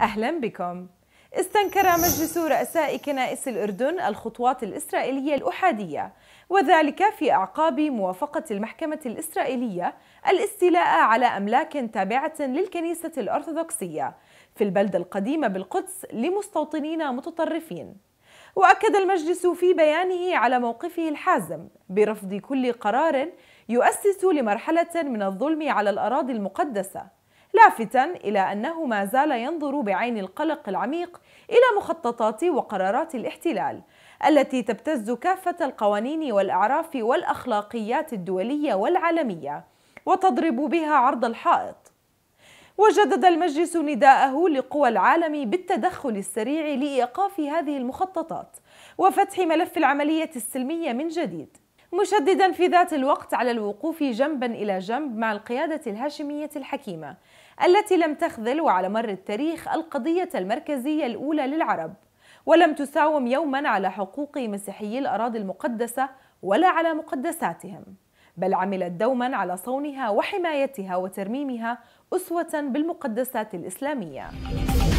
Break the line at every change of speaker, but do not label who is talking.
أهلا بكم استنكر مجلس رؤساء كنائس الأردن الخطوات الإسرائيلية الأحادية وذلك في أعقاب موافقة المحكمة الإسرائيلية الاستيلاء على أملاك تابعة للكنيسة الأرثوذكسية في البلدة القديمة بالقدس لمستوطنين متطرفين وأكد المجلس في بيانه على موقفه الحازم برفض كل قرار يؤسس لمرحلة من الظلم على الأراضي المقدسة لافتا إلى أنه ما زال ينظر بعين القلق العميق إلى مخططات وقرارات الاحتلال التي تبتز كافة القوانين والأعراف والأخلاقيات الدولية والعالمية وتضرب بها عرض الحائط وجدد المجلس نداءه لقوى العالم بالتدخل السريع لإيقاف هذه المخططات وفتح ملف العملية السلمية من جديد مشددا في ذات الوقت على الوقوف جنبا إلى جنب مع القيادة الهاشمية الحكيمة التي لم تخذل وعلى مر التاريخ القضية المركزية الأولى للعرب ولم تساوم يوما على حقوق مسيحيي الأراضي المقدسة ولا على مقدساتهم بل عملت دوما على صونها وحمايتها وترميمها أسوة بالمقدسات الإسلامية